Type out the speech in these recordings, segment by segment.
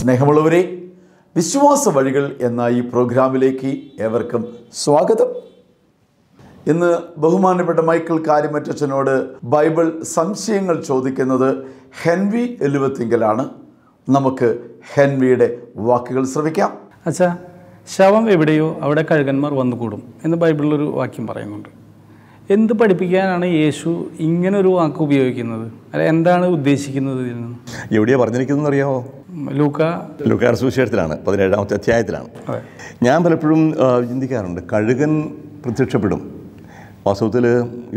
സ്നേഹമുള്ളവരെ വിശ്വാസ വഴികൾ എന്ന ഈ പ്രോഗ്രാമിലേക്ക് ഏവർക്കും സ്വാഗതം ഇന്ന് ബഹുമാനപ്പെട്ട മൈക്കിൾ കാര്യമറ്റച്ചനോട് ബൈബിൾ സംശയങ്ങൾ ചോദിക്കുന്നത് ഹെൻവി എലുവത്തിങ്കലാണ് നമുക്ക് ഹെൻവിയുടെ വാക്കുകൾ ശ്രമിക്കാം അച്ഛാ ശവം എവിടെയോ അവിടെ കഴുകന്മാർ വന്നുകൂടും എന്ന് ബൈബിളിലൊരു വാക്യം പറയുന്നുണ്ട് എന്ത് പഠിപ്പിക്കാനാണ് യേശു ഇങ്ങനെ ഒരു വാക്ക് ഉപയോഗിക്കുന്നത് അല്ല എന്താണ് ഉദ്ദേശിക്കുന്നത് ഇതിൽ നിന്ന് എവിടെയാണ് പറഞ്ഞിരിക്കുന്നത് അറിയാമോ ലൂക്ക ലൂക്കാർ സുവിശേഷത്തിലാണ് പതിനേഴാമത്തെ അധ്യായത്തിലാണ് ഞാൻ പലപ്പോഴും ചിന്തിക്കാറുണ്ട് കഴുകൻ പ്രത്യക്ഷപ്പെടും വാസ്തവത്തിൽ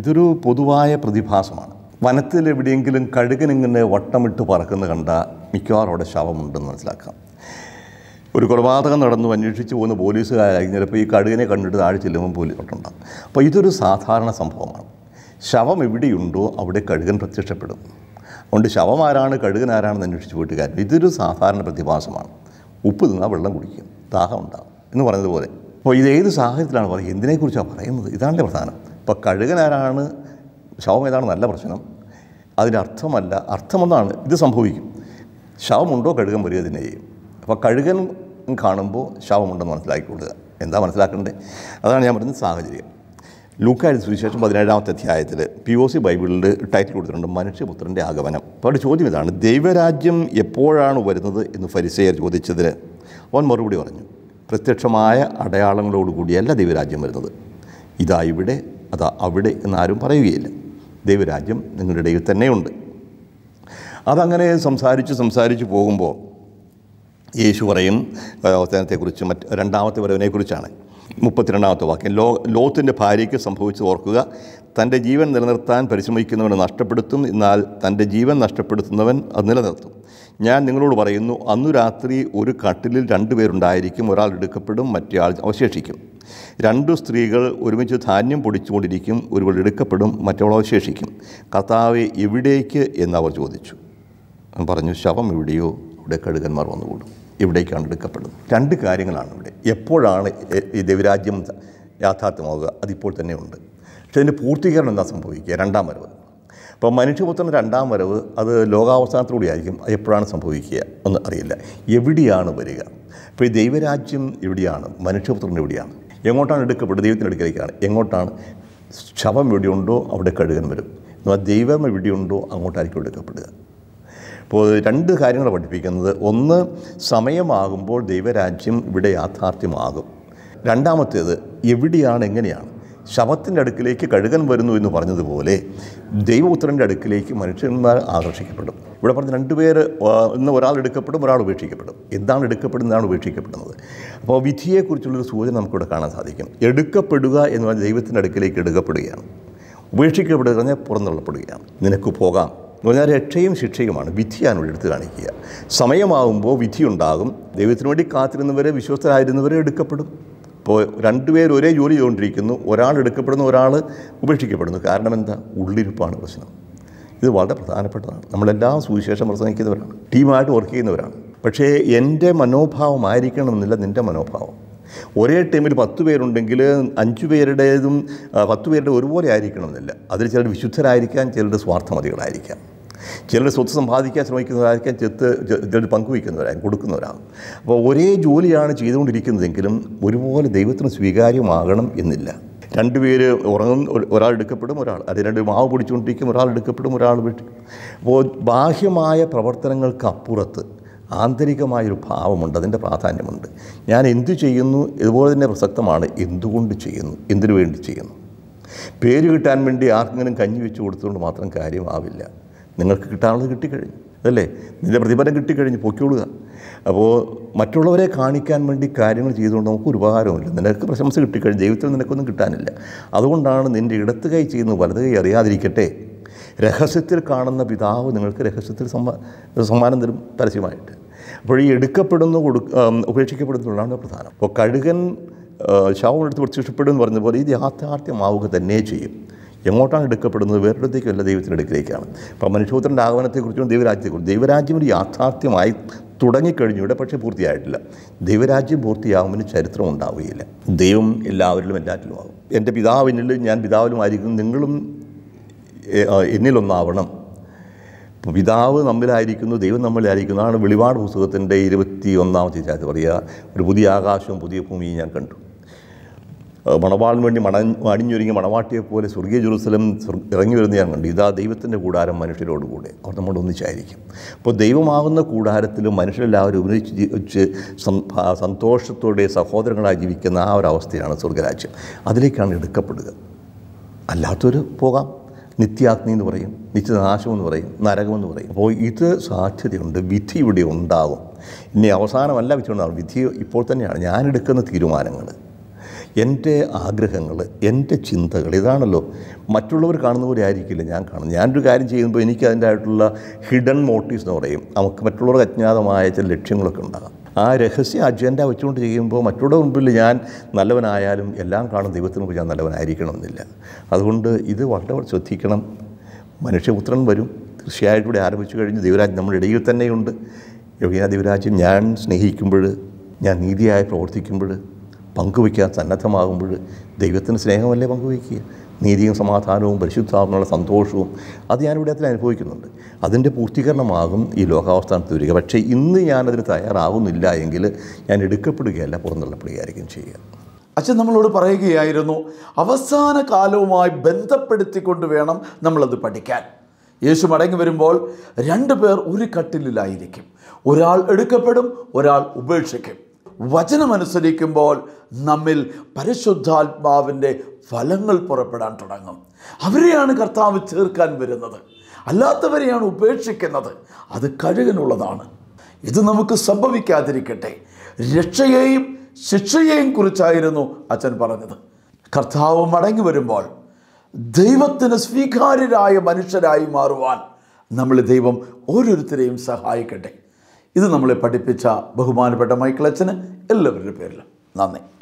ഇതൊരു പൊതുവായ പ്രതിഭാസമാണ് വനത്തിൽ എവിടെയെങ്കിലും കഴുകൻ ഇങ്ങനെ വട്ടമിട്ട് പറക്കുന്നത് കണ്ട മിക്കവാറും അവിടെ ശവമുണ്ടെന്ന് മനസ്സിലാക്കാം ഒരു കൊലപാതകം നടന്നു അന്വേഷിച്ച് പോകുന്ന പോലീസുകാരായി ചിലപ്പോൾ ഈ കടുകിനെ കണ്ടിട്ട് താഴെ ചെല്ലുമ്പോൾ പോലീസ് ഉണ്ടാകും അപ്പോൾ ഇതൊരു സാധാരണ സംഭവമാണ് ശവം എവിടെയുണ്ടോ അവിടെ കഴുകൻ പ്രത്യക്ഷപ്പെടും അതുകൊണ്ട് ശവം ആരാണ് കഴുകൻ ആരാണെന്ന് അന്വേഷിച്ച് പോയിട്ട് കാര്യം ഇതൊരു സാധാരണ പ്രതിഭാസമാണ് ഉപ്പ് തിന്നാൽ വെള്ളം കുടിക്കും ദാഹം ഉണ്ടാകും എന്ന് പറഞ്ഞതുപോലെ അപ്പോൾ ഇത് ഏത് സാഹചര്യത്തിലാണ് പറയുന്നത് എന്തിനെക്കുറിച്ചാണ് പറയുന്നത് ഇതാണല്ലേ പ്രധാനം ഇപ്പോൾ കഴുകൻ ആരാണ് ശവം ഏതാണ് നല്ല പ്രശ്നം അതിൻ്റെ അർത്ഥമല്ല അർത്ഥമൊന്നാണ് ഇത് സംഭവിക്കും ശവമുണ്ടോ കഴുകൻ വരിക തന്നെ ചെയ്യും അപ്പോൾ കഴുകൻ കാണുമ്പോൾ മനസ്സിലാക്കി മനസ്സിലാക്കിക്കൊള്ളുക എന്താ മനസ്സിലാക്കേണ്ടത് അതാണ് ഞാൻ പറയുന്നത് സാഹചര്യം ലൂക്കായ സുവിശേഷം പതിനേഴാമത്തെ അധ്യായത്തിൽ പി ഒ സി ബൈബിളിൽ ടൈറ്റിൽ കൊടുത്തിട്ടുണ്ട് മനുഷ്യപുത്രൻ്റെ ആഗമനം അപ്പോൾ അവിടെ ചോദ്യം ഇതാണ് ദൈവരാജ്യം എപ്പോഴാണ് വരുന്നത് എന്ന് ഫരിസയർ ചോദിച്ചതിന് അവൻ മറുപടി പറഞ്ഞു പ്രത്യക്ഷമായ അടയാളങ്ങളോടുകൂടിയല്ല ദൈവരാജ്യം വരുന്നത് ഇതാ ഇവിടെ അതാ അവിടെ എന്നാരും പറയുകയില്ല ദൈവരാജ്യം നിങ്ങളുടെ ഇടയിൽ തന്നെയുണ്ട് അതങ്ങനെ സംസാരിച്ച് സംസാരിച്ച് പോകുമ്പോൾ യേശു പറയും അവസാനത്തെക്കുറിച്ച് മറ്റ് രണ്ടാമത്തെ വരവിനെക്കുറിച്ചാണ് മുപ്പത്തിരണ്ടാമത്തെ വാക്യം ലോ ലോത്തിൻ്റെ ഭാര്യയ്ക്ക് സംഭവിച്ച് ഓർക്കുക തൻ്റെ ജീവൻ നിലനിർത്താൻ പരിശ്രമിക്കുന്നവനെ നഷ്ടപ്പെടുത്തും എന്നാൽ തൻ്റെ ജീവൻ നഷ്ടപ്പെടുത്തുന്നവൻ അത് നിലനിർത്തും ഞാൻ നിങ്ങളോട് പറയുന്നു അന്നു രാത്രി ഒരു കട്ടിലിൽ രണ്ടുപേരുണ്ടായിരിക്കും ഒരാൾ എടുക്കപ്പെടും ആൾ അവശേഷിക്കും രണ്ടു സ്ത്രീകൾ ഒരുമിച്ച് ധാന്യം പൊടിച്ചുകൊണ്ടിരിക്കും ഒരുവൾ എടുക്കപ്പെടും മറ്റവൾ അവശേഷിക്കും കർത്താവെ എവിടേക്ക് എന്നവർ ചോദിച്ചു പറഞ്ഞു ശവം എവിടെയോ അവിടെ കഴുകന്മാർ വന്നുകൂടും ഇവിടേക്കാണ് എടുക്കപ്പെടുന്നത് രണ്ട് കാര്യങ്ങളാണ് ഇവിടെ എപ്പോഴാണ് ഈ ദൈവരാജ്യം യാഥാർത്ഥ്യമാവുക അതിപ്പോൾ തന്നെ ഉണ്ട് പക്ഷേ അതിൻ്റെ പൂർത്തീകരണം എന്താ സംഭവിക്കുക രണ്ടാം വരവ് അപ്പോൾ മനുഷ്യപുത്രൻ രണ്ടാം വരവ് അത് ലോകാവസാനത്തിലൂടെ ആയിരിക്കും എപ്പോഴാണ് സംഭവിക്കുക എന്ന് അറിയില്ല എവിടെയാണ് വരിക അപ്പോൾ ഈ ദൈവരാജ്യം എവിടെയാണ് മനുഷ്യപുത്രൻ എവിടെയാണ് എങ്ങോട്ടാണ് എടുക്കപ്പെടുന്നത് ദൈവത്തിൻ്റെ അടുക്കലേക്കാണ് എങ്ങോട്ടാണ് ശവം എവിടെയുണ്ടോ അവിടെ കഴുകൻ വരും എന്നാൽ ദൈവം എവിടെയുണ്ടോ അങ്ങോട്ടായിരിക്കും എടുക്കപ്പെടുക രണ്ട് കാര്യങ്ങൾ പഠിപ്പിക്കുന്നത് ഒന്ന് സമയമാകുമ്പോൾ ദൈവരാജ്യം ഇവിടെ യാഥാർത്ഥ്യമാകും രണ്ടാമത്തേത് എവിടെയാണ് എങ്ങനെയാണ് ശവത്തിൻ്റെ അടുക്കിലേക്ക് കഴുകൻ വരുന്നു എന്ന് പറഞ്ഞതുപോലെ ദൈവപുത്രൻ്റെ അടുക്കിലേക്ക് മനുഷ്യന്മാർ ആകർഷിക്കപ്പെടും ഇവിടെ പറഞ്ഞ രണ്ടുപേർ ഇന്ന് ഒരാൾ എടുക്കപ്പെടും ഒരാൾ ഉപേക്ഷിക്കപ്പെടും എന്താണ് എടുക്കപ്പെടുന്നതാണ് ഉപേക്ഷിക്കപ്പെടുന്നത് അപ്പോൾ വിധിയെക്കുറിച്ചുള്ളൊരു സൂചന നമുക്കിവിടെ കാണാൻ സാധിക്കും എടുക്കപ്പെടുക എന്ന് പറഞ്ഞാൽ ദൈവത്തിൻ്റെ അടുക്കിലേക്ക് എടുക്കപ്പെടുകയാണ് ഉപേക്ഷിക്കപ്പെടുക പറഞ്ഞാൽ പുറന്തള്ളപ്പെടുകയാണ് നിനക്ക് പോകാം എന്ന് പറഞ്ഞാൽ രക്ഷയും ശിക്ഷയുമാണ് വിധിയാണ് ഇവിടെ എടുത്ത് കാണിക്കുക സമയമാകുമ്പോൾ വിധിയുണ്ടാകും ദൈവത്തിന് വേണ്ടി കാത്തിരുന്നവരെ വിശ്വസ്തരായിരുന്നവരെ എടുക്കപ്പെടും ഇപ്പോൾ രണ്ടുപേർ ഒരേ ജോലി ചെയ്തുകൊണ്ടിരിക്കുന്നു ഒരാൾ എടുക്കപ്പെടുന്നു ഒരാൾ ഉപേക്ഷിക്കപ്പെടുന്നു കാരണം എന്താ ഉള്ളിരിപ്പാണ് പ്രശ്നം ഇത് വളരെ പ്രധാനപ്പെട്ടതാണ് നമ്മളെല്ലാം സുവിശേഷം പ്രസംഗിക്കുന്നവരാണ് ടീമായിട്ട് വർക്ക് ചെയ്യുന്നവരാണ് പക്ഷേ എൻ്റെ മനോഭാവമായിരിക്കണമെന്നില്ല നിൻ്റെ മനോഭാവം ഒരേ ടീമിൽ പത്ത് പേരുണ്ടെങ്കിൽ അഞ്ച് പേരുടേതും പത്ത് പേരുടെ ഒരുപോലെ ആയിരിക്കണമെന്നില്ല അതിൽ ചിലർ വിശുദ്ധരായിരിക്കാം ചിലരുടെ സ്വാർത്ഥമതികളായിരിക്കാം ചിലർ സ്വത്ത് സമ്പാദിക്കാൻ ശ്രമിക്കുന്നവരായിരിക്കാം ചെത്ത് ചിലർ പങ്കുവയ്ക്കുന്നവരായിരിക്കും കൊടുക്കുന്നവരാകും അപ്പോൾ ഒരേ ജോലിയാണ് ചെയ്തുകൊണ്ടിരിക്കുന്നതെങ്കിലും ഒരുപോലെ ദൈവത്തിന് സ്വീകാര്യമാകണം എന്നില്ല രണ്ടുപേര് ഉറങ്ങും ഒരാൾ എടുക്കപ്പെടും ഒരാൾ അത് രണ്ട് മാവ് പിടിച്ചുകൊണ്ടിരിക്കും ഒരാൾ എടുക്കപ്പെടും ഒരാൾ പിടിക്കും അപ്പോൾ ബാഹ്യമായ പ്രവർത്തനങ്ങൾക്കപ്പുറത്ത് ആന്തരികമായൊരു ഭാവമുണ്ട് അതിൻ്റെ പ്രാധാന്യമുണ്ട് ഞാൻ എന്തു ചെയ്യുന്നു ഇതുപോലെ തന്നെ പ്രസക്തമാണ് എന്തുകൊണ്ട് ചെയ്യുന്നു എന്തിനു വേണ്ടി ചെയ്യുന്നു പേര് കിട്ടാൻ വേണ്ടി ആർക്കെങ്കിലും കഞ്ഞി വെച്ച് കൊടുത്തുകൊണ്ട് മാത്രം കാര്യമാവില്ല നിങ്ങൾക്ക് കിട്ടാനുള്ളത് കിട്ടിക്കഴിഞ്ഞു അതല്ലേ നിൻ്റെ പ്രതിഫലം കിട്ടിക്കഴിഞ്ഞ് പൊക്കിക്കൊള്ളുക അപ്പോൾ മറ്റുള്ളവരെ കാണിക്കാൻ വേണ്ടി കാര്യങ്ങൾ ചെയ്തുകൊണ്ട് നമുക്ക് ഒരു ഉപകാരമില്ല നിനക്ക് പ്രശംസ കിട്ടിക്കഴിഞ്ഞ് ദൈവത്തിൽ നിനക്കൊന്നും കിട്ടാനില്ല അതുകൊണ്ടാണ് നിൻ്റെ ഇടത്ത് കൈ ചെയ്യുന്നത് വലത് കൈ അറിയാതിരിക്കട്ടെ രഹസ്യത്തിൽ കാണുന്ന പിതാവ് നിങ്ങൾക്ക് രഹസ്യത്തിൽ സമ്മാ സമ്മാനം തരും പരസ്യമായിട്ട് അപ്പോൾ ഈ എടുക്കപ്പെടുന്നു കൊടുക്ക ഉപേക്ഷിക്കപ്പെടുന്നുള്ളതാണ് പ്രധാനം അപ്പോൾ കഴുകൻ ശവം എടുത്ത് പ്രത്യക്ഷപ്പെടും എന്ന് പറഞ്ഞ പോലെ ഇത് യാഥാർത്ഥ്യമാവുക തന്നെ ചെയ്യും എങ്ങോട്ടാണ് എടുക്കപ്പെടുന്നത് വേറൊരിടത്തേക്കല്ല ദൈവത്തിൻ്റെ അടുക്കിലേക്കാണ് അപ്പം മനുഷ്യപുത്രൻ്റെ ആഗമനത്തെക്കുറിച്ചും ദൈവരാജ്യത്തെക്കുറിച്ചും ദൈവരാജ്യം ഒരു യാഥാർത്ഥ്യമായി തുടങ്ങിക്കഴിഞ്ഞു ഇവിടെ പക്ഷേ പൂർത്തിയായിട്ടില്ല ദൈവരാജ്യം പൂർത്തിയാകുമ്പോൾ ചരിത്രം ഉണ്ടാവുകയില്ല ദൈവം എല്ലാവരിലും എല്ലാറ്റിലും ആകും എൻ്റെ പിതാവിനിൽ ഞാൻ പിതാവിലുമായിരിക്കും നിങ്ങളും എന്നിലൊന്നാവണം പിതാവ് നമ്മിലായിരിക്കുന്നു ദൈവം നമ്മളിലായിരിക്കുന്നു അതാണ് വെളിപാട് പുസ്തകത്തിൻ്റെ ഇരുപത്തി ഒന്നാമത്തെ ചാത്ത് പറയുക ഒരു പുതിയ ആകാശവും പുതിയ ഭൂമിയും ഞാൻ കണ്ടു മണവാളിന് വേണ്ടി മണ അടിഞ്ഞൊരുങ്ങി പോലെ സ്വർഗീയ ജെറുസലം ഇറങ്ങി വരുന്ന ഞാൻ കണ്ടു ഇതാ ദൈവത്തിൻ്റെ കൂടാരം മനുഷ്യരോട് കൂടെ അവർ നമ്മുടെ ഒന്നിച്ചായിരിക്കും അപ്പോൾ ദൈവമാകുന്ന കൂടാരത്തിലും മനുഷ്യരെല്ലാവരും ഉപയോഗിച്ച് ജീവിച്ച് സന്തോഷത്തോടെ സഹോദരങ്ങളായി ജീവിക്കുന്ന ആ ഒരു അവസ്ഥയാണ് സ്വർഗരാജ്യം അതിലേക്കാണ് എടുക്കപ്പെടുക അല്ലാത്തൊരു പോകാം നിത്യാഗ്നി എന്ന് പറയും നിത്യനാശം എന്ന് പറയും നരകമെന്ന് പറയും അപ്പോൾ ഇത് സാധ്യതയുണ്ട് വിധി ഇവിടെ ഉണ്ടാകും ഇനി അവസാനമല്ല വിധി ഉണ്ടാകും വിധി ഇപ്പോൾ തന്നെയാണ് ഞാനെടുക്കുന്ന തീരുമാനങ്ങൾ എൻ്റെ ആഗ്രഹങ്ങൾ എൻ്റെ ചിന്തകൾ ഇതാണല്ലോ മറ്റുള്ളവർ കാണുന്ന പോലെ ആയിരിക്കില്ല ഞാൻ കാണും ഞാനൊരു കാര്യം ചെയ്യുമ്പോൾ എനിക്ക് അതിൻ്റെ ആയിട്ടുള്ള ഹിഡൻ മോട്ടീവ്സ് എന്ന് പറയും നമുക്ക് മറ്റുള്ളവർക്ക് അജ്ഞാതമായ ചില ലക്ഷ്യങ്ങളൊക്കെ ഉണ്ടാകാം ആ രഹസ്യ അജണ്ട വെച്ചുകൊണ്ട് ചെയ്യുമ്പോൾ മറ്റുള്ളവർ മുമ്പിൽ ഞാൻ നല്ലവനായാലും എല്ലാം കാണും ദൈവത്തിന് മുമ്പ് ഞാൻ നല്ലവനായിരിക്കണമെന്നില്ല അതുകൊണ്ട് ഇത് വളരെ ശ്രദ്ധിക്കണം മനുഷ്യപുത്രൻ വരും തീർച്ചയായിട്ടും ഇവിടെ ആരംഭിച്ചു കഴിഞ്ഞ് ദൈവരാജ് നമ്മുടെ ഇടയിൽ തന്നെയുണ്ട് യോഗീന ദൈവരാജ്യം ഞാൻ സ്നേഹിക്കുമ്പോൾ ഞാൻ നീതിയായി പ്രവർത്തിക്കുമ്പോൾ പങ്കുവയ്ക്കാൻ സന്നദ്ധമാകുമ്പോൾ ദൈവത്തിന് സ്നേഹമല്ലേ പങ്കുവയ്ക്കുക നീതിയും സമാധാനവും പരിശുദ്ധാർന്നുള്ള സന്തോഷവും അത് ഞാനിവിടെ അതിൽ അനുഭവിക്കുന്നുണ്ട് അതിൻ്റെ പൂർത്തീകരണമാകും ഈ ലോകാവസ്ഥാനത്ത് വരിക പക്ഷേ ഇന്ന് ഞാനതിന് തയ്യാറാവുന്നില്ല എങ്കിൽ ഞാൻ എടുക്കപ്പെടുകയല്ല പുറന്തള്ളപ്പെടുകയായിരിക്കും ചെയ്യുക അച്ഛൻ നമ്മളോട് പറയുകയായിരുന്നു അവസാന കാലവുമായി ബന്ധപ്പെടുത്തിക്കൊണ്ട് വേണം നമ്മളത് പഠിക്കാൻ യേശു മടങ്ങി വരുമ്പോൾ രണ്ട് പേർ ഒരു കട്ടിലായിരിക്കും ഒരാൾ എടുക്കപ്പെടും ഒരാൾ ഉപേക്ഷിക്കും വചനമനുസരിക്കുമ്പോൾ നമ്മിൽ പരിശുദ്ധാത്മാവിൻ്റെ ഫലങ്ങൾ പുറപ്പെടാൻ തുടങ്ങും അവരെയാണ് കർത്താവ് ചേർക്കാൻ വരുന്നത് അല്ലാത്തവരെയാണ് ഉപേക്ഷിക്കുന്നത് അത് കഴുകനുള്ളതാണ് ഇത് നമുക്ക് സംഭവിക്കാതിരിക്കട്ടെ രക്ഷയെയും ശിക്ഷയെയും കുറിച്ചായിരുന്നു അച്ഛൻ പറഞ്ഞത് കർത്താവ് മടങ്ങി വരുമ്പോൾ ദൈവത്തിന് സ്വീകാര്യരായ മനുഷ്യരായി മാറുവാൻ നമ്മൾ ദൈവം ഓരോരുത്തരെയും സഹായിക്കട്ടെ ഇത് നമ്മളെ പഠിപ്പിച്ച ബഹുമാനപ്പെട്ട മൈക്കിളച്ചന് എല്ലാവരുടെ പേരിലും നന്ദി